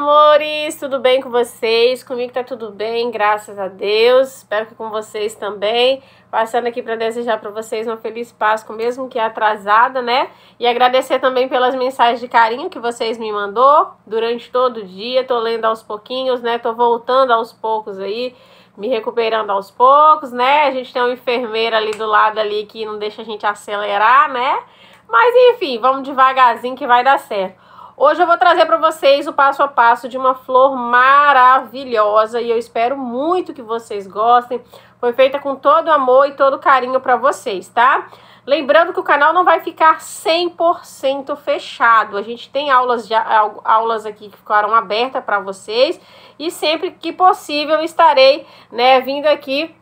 amores, tudo bem com vocês? Comigo tá tudo bem, graças a Deus. Espero que com vocês também. Passando aqui para desejar para vocês uma feliz Páscoa, mesmo que atrasada, né? E agradecer também pelas mensagens de carinho que vocês me mandou durante todo o dia. Tô lendo aos pouquinhos, né? Tô voltando aos poucos aí, me recuperando aos poucos, né? A gente tem uma enfermeira ali do lado ali que não deixa a gente acelerar, né? Mas enfim, vamos devagarzinho que vai dar certo. Hoje eu vou trazer para vocês o passo a passo de uma flor maravilhosa e eu espero muito que vocês gostem. Foi feita com todo amor e todo carinho para vocês, tá? Lembrando que o canal não vai ficar 100% fechado. A gente tem aulas, de, aulas aqui que ficaram abertas para vocês. E sempre que possível estarei né, vindo aqui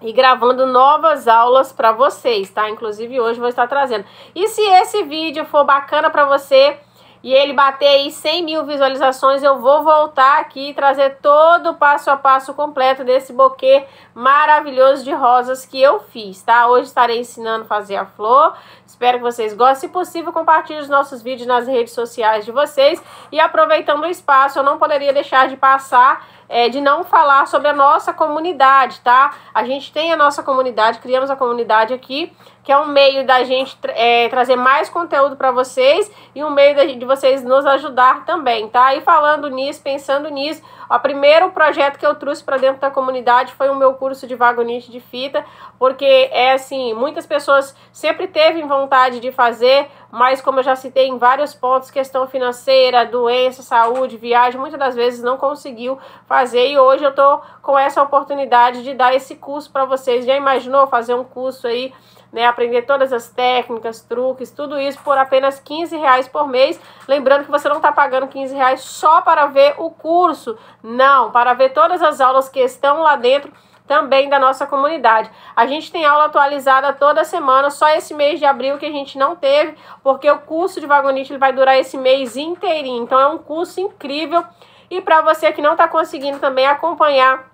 e gravando novas aulas para vocês, tá? Inclusive hoje vou estar trazendo. E se esse vídeo for bacana para você e ele bater aí 100 mil visualizações, eu vou voltar aqui e trazer todo o passo a passo completo desse boquê maravilhoso de rosas que eu fiz, tá? Hoje estarei ensinando a fazer a flor, espero que vocês gostem. Se possível, compartilhe os nossos vídeos nas redes sociais de vocês. E aproveitando o espaço, eu não poderia deixar de passar é, de não falar sobre a nossa comunidade, tá? A gente tem a nossa comunidade, criamos a comunidade aqui que é um meio da gente é, trazer mais conteúdo para vocês e um meio de, de vocês nos ajudar também, tá? E falando nisso, pensando nisso, o primeiro projeto que eu trouxe para dentro da comunidade foi o meu curso de vagonite de fita, porque é assim, muitas pessoas sempre teve vontade de fazer, mas como eu já citei em vários pontos, questão financeira, doença, saúde, viagem, muitas das vezes não conseguiu fazer e hoje eu tô com essa oportunidade de dar esse curso para vocês. Já imaginou fazer um curso aí né? Aprender todas as técnicas, truques, tudo isso por apenas 15 reais por mês. Lembrando que você não está pagando 15 reais só para ver o curso, não, para ver todas as aulas que estão lá dentro também da nossa comunidade. A gente tem aula atualizada toda semana, só esse mês de abril que a gente não teve, porque o curso de vagonista ele vai durar esse mês inteirinho. Então é um curso incrível. E para você que não está conseguindo também acompanhar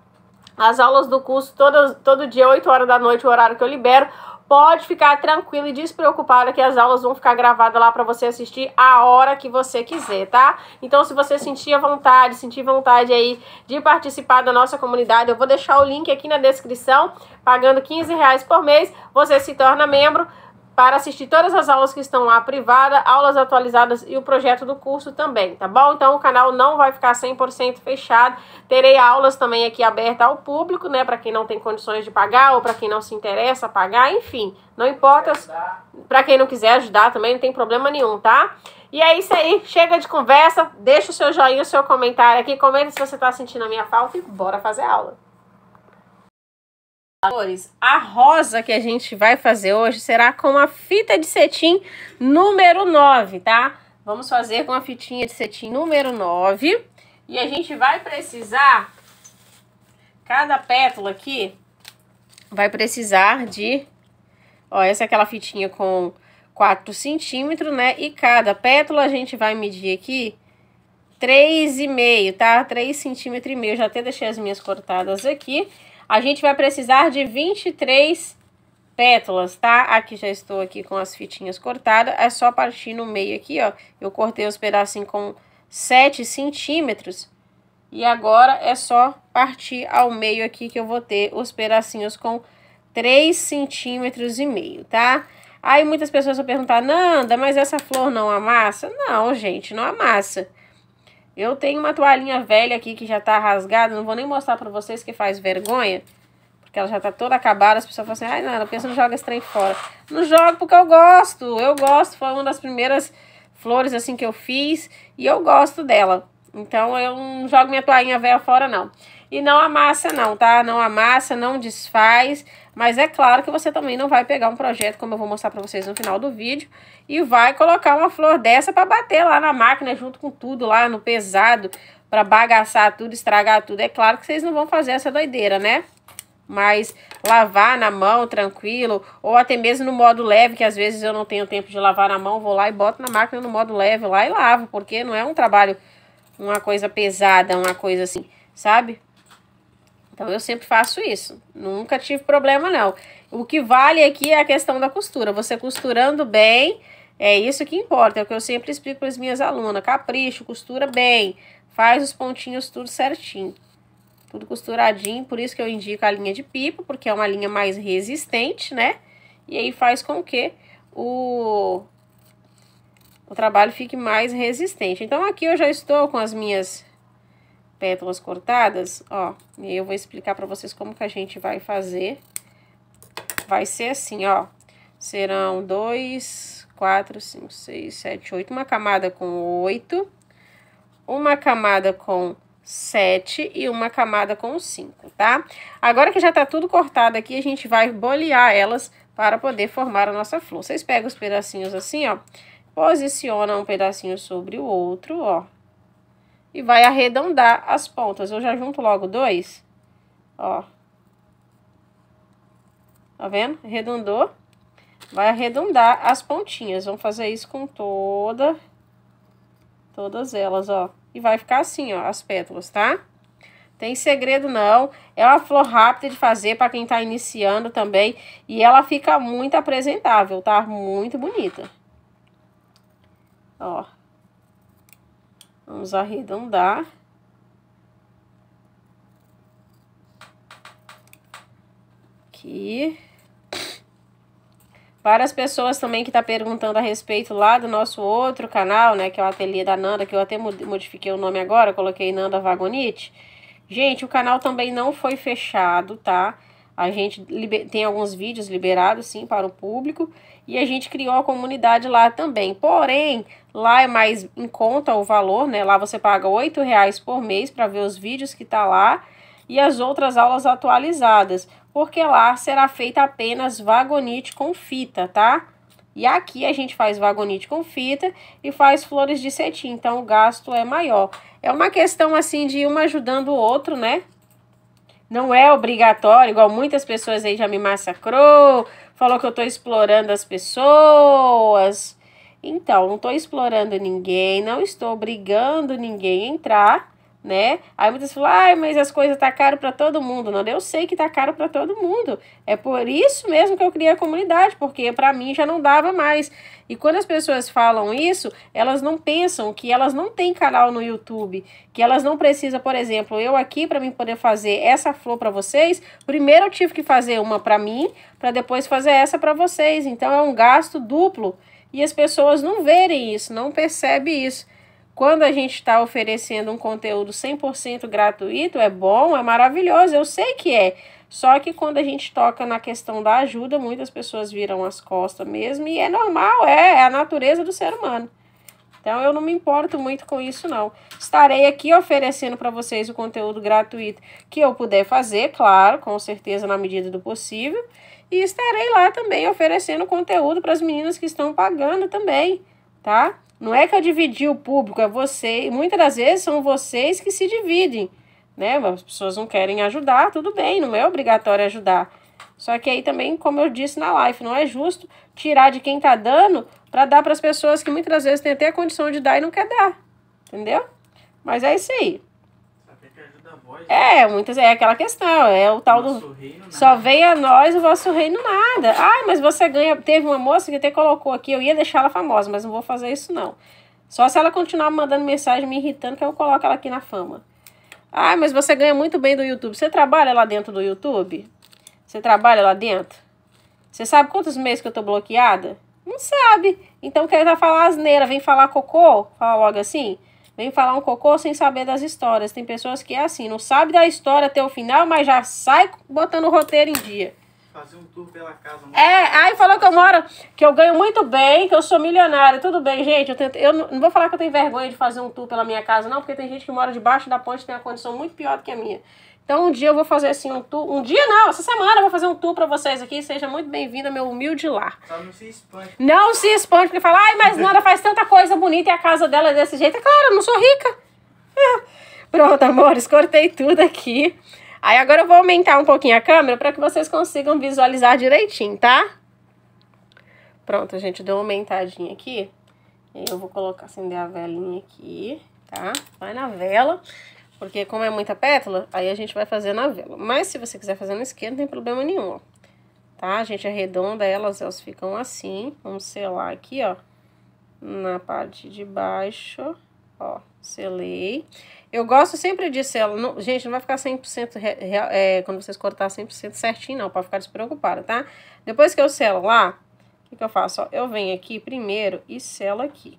as aulas do curso todo, todo dia, 8 horas da noite, o horário que eu libero pode ficar tranquila e despreocupada que as aulas vão ficar gravadas lá para você assistir a hora que você quiser, tá? Então, se você sentir a vontade, sentir vontade aí de participar da nossa comunidade, eu vou deixar o link aqui na descrição. Pagando 15 reais por mês, você se torna membro para assistir todas as aulas que estão lá privada, aulas atualizadas e o projeto do curso também, tá bom? Então o canal não vai ficar 100% fechado. Terei aulas também aqui aberta ao público, né, para quem não tem condições de pagar ou para quem não se interessa pagar, enfim, não importa. Para quem não quiser ajudar também não tem problema nenhum, tá? E é isso aí, chega de conversa, deixa o seu joinha, o seu comentário aqui, comenta se você está sentindo a minha falta e bora fazer aula. Amores, a rosa que a gente vai fazer hoje será com a fita de cetim número 9, tá? Vamos fazer com a fitinha de cetim número 9. E a gente vai precisar, cada pétala aqui, vai precisar de... Ó, essa é aquela fitinha com 4 centímetros, né? E cada pétala a gente vai medir aqui 3,5, tá? 3,5 centímetros e meio. Já até deixei as minhas cortadas aqui. A gente vai precisar de 23 pétalas, tá? Aqui já estou aqui com as fitinhas cortadas. É só partir no meio aqui, ó. Eu cortei os pedacinhos com 7 centímetros. E agora é só partir ao meio aqui que eu vou ter os pedacinhos com 3 centímetros e meio, tá? Aí muitas pessoas vão perguntar, Nanda, mas essa flor não amassa? Não, gente, não amassa. Eu tenho uma toalhinha velha aqui que já tá rasgada, não vou nem mostrar pra vocês que faz vergonha. Porque ela já tá toda acabada, as pessoas falam assim, ai, não, porque você não joga esse trem fora? Não jogo porque eu gosto, eu gosto, foi uma das primeiras flores assim que eu fiz e eu gosto dela. Então eu não jogo minha toalhinha velha fora não. E não amassa não, tá? Não amassa, não desfaz, mas é claro que você também não vai pegar um projeto, como eu vou mostrar pra vocês no final do vídeo, e vai colocar uma flor dessa pra bater lá na máquina, junto com tudo lá no pesado, pra bagaçar tudo, estragar tudo. É claro que vocês não vão fazer essa doideira, né? mas lavar na mão, tranquilo, ou até mesmo no modo leve, que às vezes eu não tenho tempo de lavar na mão, vou lá e boto na máquina no modo leve lá e lavo, porque não é um trabalho, uma coisa pesada, uma coisa assim, sabe? Então eu sempre faço isso. Nunca tive problema não. O que vale aqui é a questão da costura. Você costurando bem, é isso que importa. É o que eu sempre explico para as minhas alunas. Capricho, costura bem. Faz os pontinhos tudo certinho. Tudo costuradinho, por isso que eu indico a linha de pipo, porque é uma linha mais resistente, né? E aí faz com que o, o trabalho fique mais resistente. Então, aqui eu já estou com as minhas pétalas cortadas, ó, e eu vou explicar para vocês como que a gente vai fazer. Vai ser assim, ó, serão dois, quatro, cinco, seis, sete, oito, uma camada com oito, uma camada com 7 e uma camada com 5, tá? Agora que já tá tudo cortado aqui, a gente vai bolear elas para poder formar a nossa flor. Vocês pegam os pedacinhos assim, ó, posicionam um pedacinho sobre o outro, ó, e vai arredondar as pontas. Eu já junto logo dois, ó. Tá vendo? Arredondou. Vai arredondar as pontinhas. Vamos fazer isso com toda, todas elas, ó. E vai ficar assim, ó, as pétalas, tá? Tem segredo não. É uma flor rápida de fazer para quem tá iniciando também. E ela fica muito apresentável, tá? Muito bonita. Ó, Vamos arredondar. Aqui. Para as pessoas também que tá perguntando a respeito lá do nosso outro canal, né? Que é o Ateliê da Nanda, que eu até modifiquei o nome agora, coloquei Nanda Vagonite. Gente, o canal também não foi fechado, tá? A gente tem alguns vídeos liberados, sim, para o público. E a gente criou a comunidade lá também. Porém, lá é mais em conta o valor, né? Lá você paga R$ reais por mês para ver os vídeos que tá lá e as outras aulas atualizadas, porque lá será feita apenas vagonite com fita, tá? E aqui a gente faz vagonite com fita e faz flores de cetim, então o gasto é maior. É uma questão assim de um ajudando o outro, né? Não é obrigatório, igual muitas pessoas aí já me massacrou, falou que eu tô explorando as pessoas. Então, não estou explorando ninguém, não estou obrigando ninguém a entrar né? Aí muitas falam, ah, mas as coisas tá caro para todo mundo. Não, eu sei que tá caro para todo mundo. É por isso mesmo que eu criei a comunidade, porque para mim já não dava mais. E quando as pessoas falam isso, elas não pensam que elas não têm canal no YouTube, que elas não precisam, por exemplo, eu aqui para mim poder fazer essa flor para vocês, primeiro eu tive que fazer uma para mim, para depois fazer essa para vocês. Então é um gasto duplo e as pessoas não verem isso, não percebem isso. Quando a gente está oferecendo um conteúdo 100% gratuito, é bom, é maravilhoso, eu sei que é. Só que quando a gente toca na questão da ajuda, muitas pessoas viram as costas mesmo, e é normal, é, é a natureza do ser humano. Então eu não me importo muito com isso não. Estarei aqui oferecendo para vocês o conteúdo gratuito que eu puder fazer, claro, com certeza na medida do possível, e estarei lá também oferecendo conteúdo para as meninas que estão pagando também, tá? Não é que eu dividi o público, é você. E muitas das vezes são vocês que se dividem, né? As pessoas não querem ajudar, tudo bem, não é obrigatório ajudar. Só que aí também, como eu disse na live, não é justo tirar de quem tá dando para dar para as pessoas que muitas das vezes têm até a condição de dar e não quer dar. Entendeu? Mas é isso aí. É, muitas é aquela questão, é o tal do só vem a nós o vosso reino nada. ah mas você ganha, teve uma moça que até colocou aqui, eu ia deixar ela famosa, mas não vou fazer isso não. Só se ela continuar mandando mensagem me irritando que eu coloco ela aqui na fama. ah mas você ganha muito bem do YouTube. Você trabalha lá dentro do YouTube? Você trabalha lá dentro? Você sabe quantos meses que eu tô bloqueada? Não sabe. Então quer falar asneira, vem falar cocô, fala logo assim. Vem falar um cocô sem saber das histórias. Tem pessoas que é assim, não sabe da história até o final, mas já sai botando o roteiro em dia. Fazer um tour pela casa. É, aí falou que eu moro, que eu ganho muito bem, que eu sou milionária. Tudo bem, gente. Eu, tento, eu não, não vou falar que eu tenho vergonha de fazer um tour pela minha casa, não, porque tem gente que mora debaixo da ponte e tem uma condição muito pior do que a minha. Então um dia eu vou fazer assim um tour. Um dia não, essa semana eu vou fazer um tour pra vocês aqui. Seja muito bem-vindo ao meu humilde lar. Só não se expande. Não se expande, porque fala, ai, mas nada faz tanta coisa bonita e a casa dela é desse jeito. É claro, eu não sou rica. Pronto, amores, cortei tudo aqui. Aí agora eu vou aumentar um pouquinho a câmera para que vocês consigam visualizar direitinho, tá? Pronto, gente, deu uma aumentadinha aqui. Eu vou colocar, acender a velinha aqui, tá? Vai na vela. Porque como é muita pétala, aí a gente vai fazer na vela. Mas se você quiser fazer no isqueiro, não tem problema nenhum, ó. Tá? A gente arredonda elas, elas ficam assim. Vamos selar aqui, ó. Na parte de baixo, ó. Selei. Eu gosto sempre de selar. Não, gente, não vai ficar 100% re, re, é, quando vocês cortar 100% certinho, não. Pode ficar despreocupada, tá? Depois que eu selo lá, o que, que eu faço? Ó, eu venho aqui primeiro e selo aqui.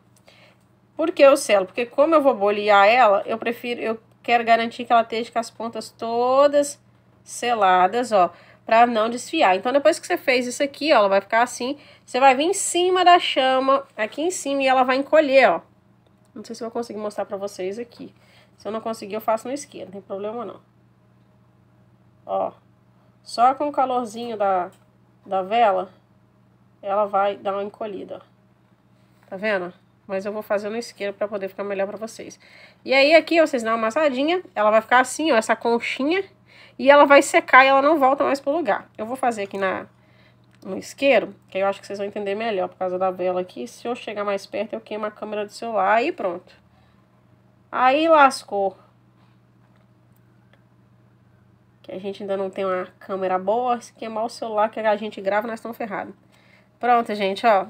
Por que eu selo? Porque como eu vou bolear ela, eu prefiro, eu Quero garantir que ela esteja com as pontas todas seladas, ó, para não desfiar. Então, depois que você fez isso aqui, ó, ela vai ficar assim. Você vai vir em cima da chama, aqui em cima, e ela vai encolher, ó. Não sei se eu vou conseguir mostrar pra vocês aqui. Se eu não conseguir, eu faço no esquerdo, não tem problema não. Ó, só com o calorzinho da, da vela, ela vai dar uma encolhida, ó. Tá vendo? Mas eu vou fazer no isqueiro para poder ficar melhor para vocês. E aí aqui, ó, vocês dão uma amassadinha, ela vai ficar assim, ó, essa conchinha. E ela vai secar e ela não volta mais pro lugar. Eu vou fazer aqui na, no isqueiro, que eu acho que vocês vão entender melhor por causa da vela aqui. Se eu chegar mais perto, eu queimo a câmera do celular e pronto. Aí lascou. Que a gente ainda não tem uma câmera boa, se queimar o celular que a gente grava, nós estamos ferrados. Pronto, gente, ó.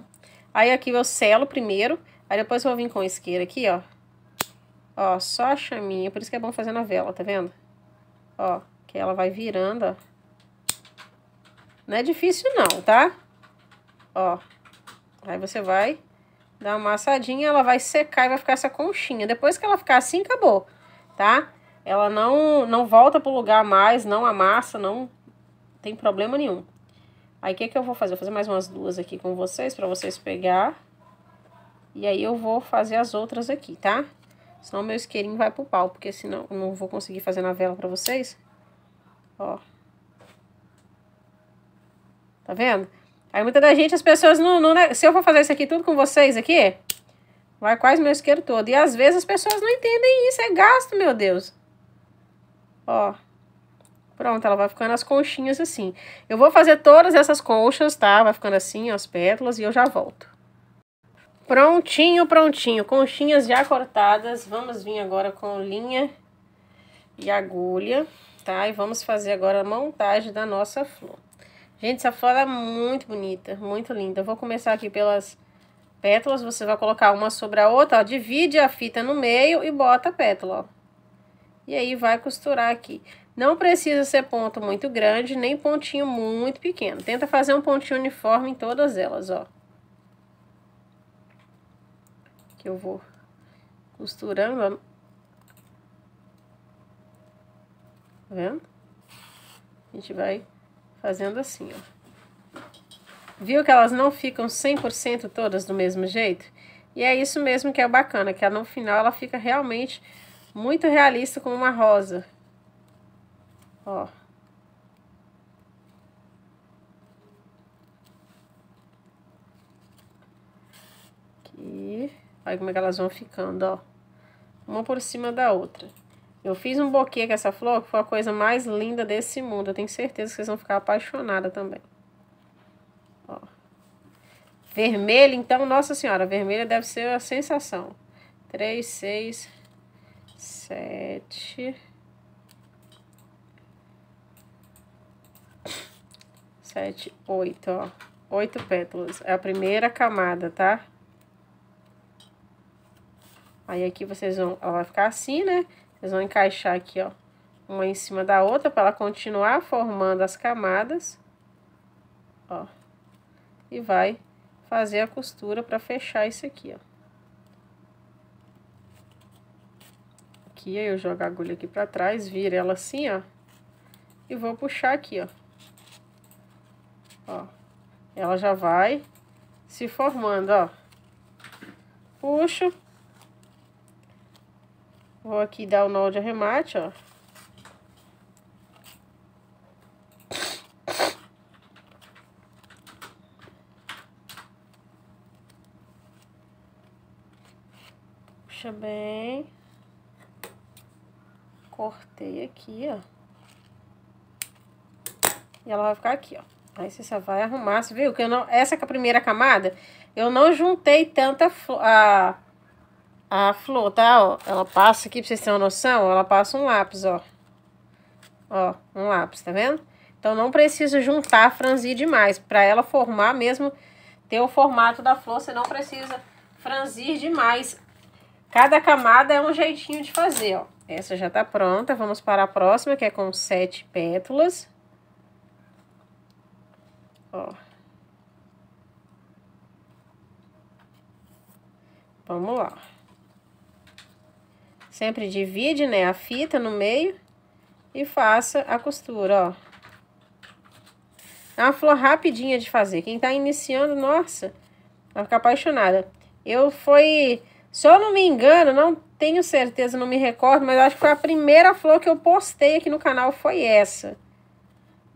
Aí aqui eu selo primeiro, Aí depois eu vou vir com isqueiro aqui, ó. Ó, só a chaminha. Por isso que é bom fazer vela, tá vendo? Ó, que ela vai virando, ó. Não é difícil não, tá? Ó. Aí você vai dar uma assadinha, ela vai secar e vai ficar essa conchinha. Depois que ela ficar assim, acabou, tá? Ela não, não volta pro lugar mais, não amassa, não tem problema nenhum. Aí, o que que eu vou fazer? Vou fazer mais umas duas aqui com vocês, pra vocês pegar e aí eu vou fazer as outras aqui, tá? Senão meu isqueirinho vai pro pau, porque senão eu não vou conseguir fazer na vela pra vocês. Ó. Tá vendo? Aí muita da gente, as pessoas não, não... Né? Se eu for fazer isso aqui tudo com vocês aqui, vai quase meu isqueiro todo. E às vezes as pessoas não entendem isso, é gasto, meu Deus. Ó. Pronto, ela vai ficando as conchinhas assim. Eu vou fazer todas essas conchas, tá? Vai ficando assim, as pétalas, e eu já volto. Prontinho, prontinho. Conchinhas já cortadas. Vamos vir agora com linha e agulha, tá? E vamos fazer agora a montagem da nossa flor. Gente, essa flor é muito bonita, muito linda. Eu vou começar aqui pelas pétalas. Você vai colocar uma sobre a outra, ó. Divide a fita no meio e bota a pétala, ó. E aí vai costurar aqui. Não precisa ser ponto muito grande, nem pontinho muito pequeno. Tenta fazer um pontinho uniforme em todas elas, ó. eu vou costurando. Tá vendo? A gente vai fazendo assim, ó. Viu que elas não ficam 100% todas do mesmo jeito? E é isso mesmo que é bacana, que no final ela fica realmente muito realista com uma rosa. Ó. Aqui. Olha como é que elas vão ficando, ó. Uma por cima da outra. Eu fiz um boquê com essa flor, que foi a coisa mais linda desse mundo. Eu tenho certeza que vocês vão ficar apaixonadas também. Ó. Vermelho, então, nossa senhora, vermelha deve ser a sensação. Três, seis, sete, sete, oito, ó. oito pétalas. É a primeira camada, tá? Tá? Aí aqui vocês vão, ela vai ficar assim, né? Vocês vão encaixar aqui, ó, uma em cima da outra para ela continuar formando as camadas. Ó. E vai fazer a costura para fechar isso aqui, ó. Aqui, aí eu jogo a agulha aqui para trás, viro ela assim, ó. E vou puxar aqui, ó. Ó. Ela já vai se formando, ó. Puxo Vou aqui dar o nó de arremate, ó. Puxa bem. Cortei aqui, ó. E ela vai ficar aqui, ó. Aí você só vai arrumar, você viu que eu não... Essa que é a primeira camada, eu não juntei tanta... A a flor, tá? Ó, ela passa aqui, pra vocês terem uma noção, ela passa um lápis, ó. Ó, um lápis, tá vendo? Então, não precisa juntar, franzir demais. Pra ela formar mesmo, ter o formato da flor, você não precisa franzir demais. Cada camada é um jeitinho de fazer, ó. Essa já tá pronta, vamos para a próxima, que é com sete pétalas. Ó. Vamos lá. Sempre divide, né, a fita no meio e faça a costura, ó. É uma flor rapidinha de fazer. Quem tá iniciando, nossa, vai ficar apaixonada. Eu fui, se eu não me engano, não tenho certeza, não me recordo, mas acho que foi a primeira flor que eu postei aqui no canal foi essa.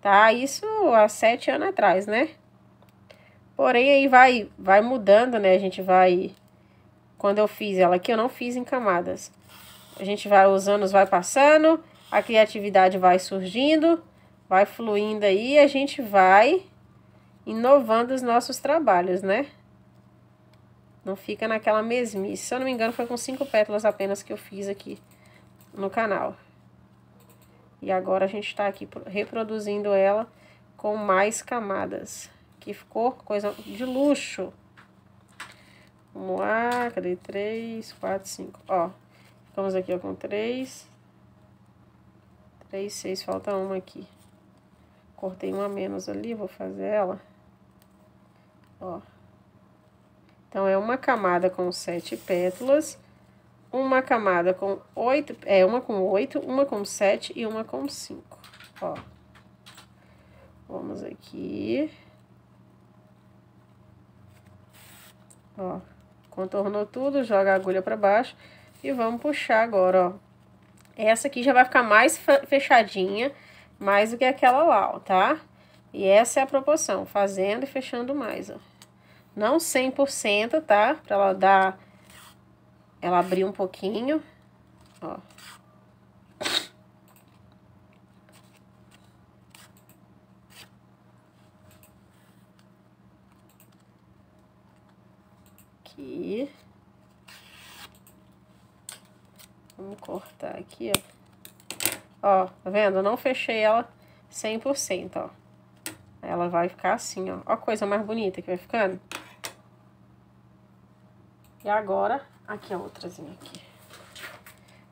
Tá? Isso há sete anos atrás, né? Porém, aí vai, vai mudando, né? A gente vai... Quando eu fiz ela aqui, eu não fiz em camadas a gente vai, os anos vai passando, a criatividade vai surgindo, vai fluindo aí, a gente vai inovando os nossos trabalhos, né? Não fica naquela mesmice. Se eu não me engano, foi com cinco pétalas apenas que eu fiz aqui no canal. E agora a gente tá aqui reproduzindo ela com mais camadas. Que ficou coisa de luxo. Vamos lá, cadê? Três, quatro, cinco. Ó, Vamos aqui, ó, com três. Três, seis, falta uma aqui. Cortei uma menos ali, vou fazer ela. Ó. Então, é uma camada com sete pétalas, uma camada com oito, é, uma com oito, uma com sete e uma com cinco, ó. Vamos aqui. Ó, contornou tudo, joga a agulha pra baixo e vamos puxar agora, ó. Essa aqui já vai ficar mais fechadinha, mais do que aquela lá, ó, tá? E essa é a proporção, fazendo e fechando mais, ó. Não 100%, tá? Pra ela dar... Ela abrir um pouquinho, ó. Aqui. Vamos cortar aqui, ó. Ó, tá vendo? Eu não fechei ela 100%, ó. Ela vai ficar assim, ó. Ó a coisa mais bonita que vai ficando. E agora, aqui a outrazinha aqui.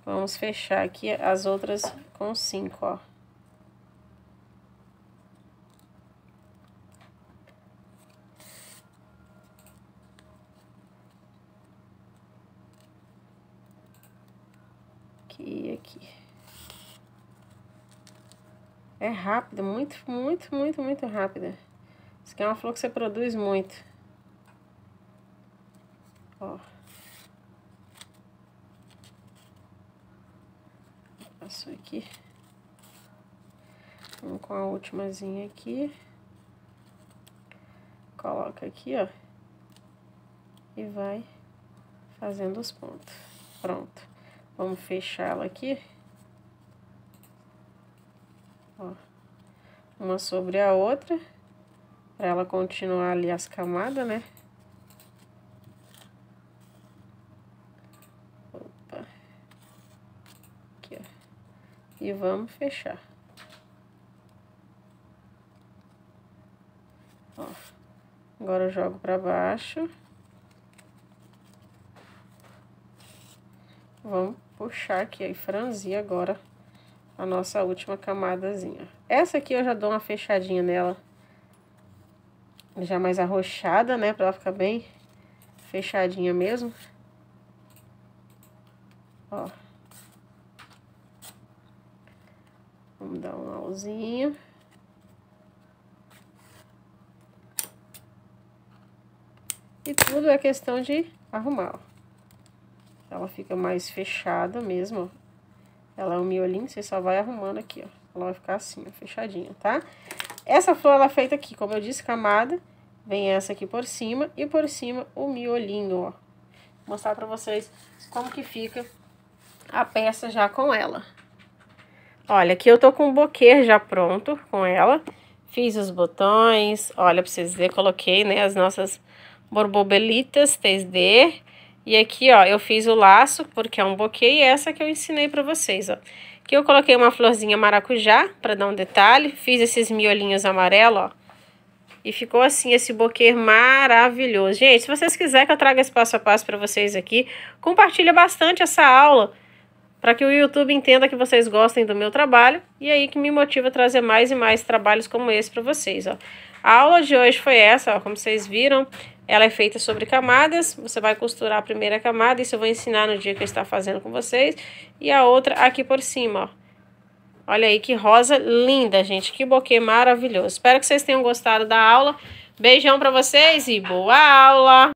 Vamos fechar aqui as outras com cinco, ó. aqui. É rápida, muito, muito, muito, muito rápida. Isso aqui é uma flor que você produz muito. Ó. Passou aqui. Vamos com a últimazinha aqui. Coloca aqui, ó. E vai fazendo os pontos. Pronto. Vamos fechá-la aqui. Ó, uma sobre a outra, para ela continuar ali as camadas, né? Opa. Aqui, ó. E vamos fechar. Ó, agora eu jogo para baixo. Vamos puxar aqui e franzir agora a nossa última camadazinha. Essa aqui eu já dou uma fechadinha nela, já mais arrochada, né, pra ela ficar bem fechadinha mesmo. Ó. Vamos dar um alzinho E tudo é questão de arrumar, ó. Ela fica mais fechada mesmo, ó. Ela é um miolinho, você só vai arrumando aqui, ó. Ela vai ficar assim, ó, fechadinha, tá? Essa flor, ela é feita aqui, como eu disse, camada. Vem essa aqui por cima e por cima o miolinho, ó. Vou mostrar pra vocês como que fica a peça já com ela. Olha, aqui eu tô com o boquê já pronto com ela. Fiz os botões, olha pra vocês verem, coloquei, né, as nossas borbobelitas 3D. E aqui, ó, eu fiz o laço, porque é um buquê, e essa que eu ensinei pra vocês, ó. Aqui eu coloquei uma florzinha maracujá, pra dar um detalhe. Fiz esses miolinhos amarelos, ó. E ficou assim esse buquê maravilhoso. Gente, se vocês quiserem que eu traga esse passo a passo pra vocês aqui, compartilha bastante essa aula, para que o YouTube entenda que vocês gostem do meu trabalho e aí que me motiva a trazer mais e mais trabalhos como esse para vocês, ó. A aula de hoje foi essa, ó, como vocês viram. Ela é feita sobre camadas, você vai costurar a primeira camada, isso eu vou ensinar no dia que eu estar fazendo com vocês. E a outra aqui por cima, ó. Olha aí que rosa linda, gente, que boquê maravilhoso. Espero que vocês tenham gostado da aula. Beijão para vocês e boa aula!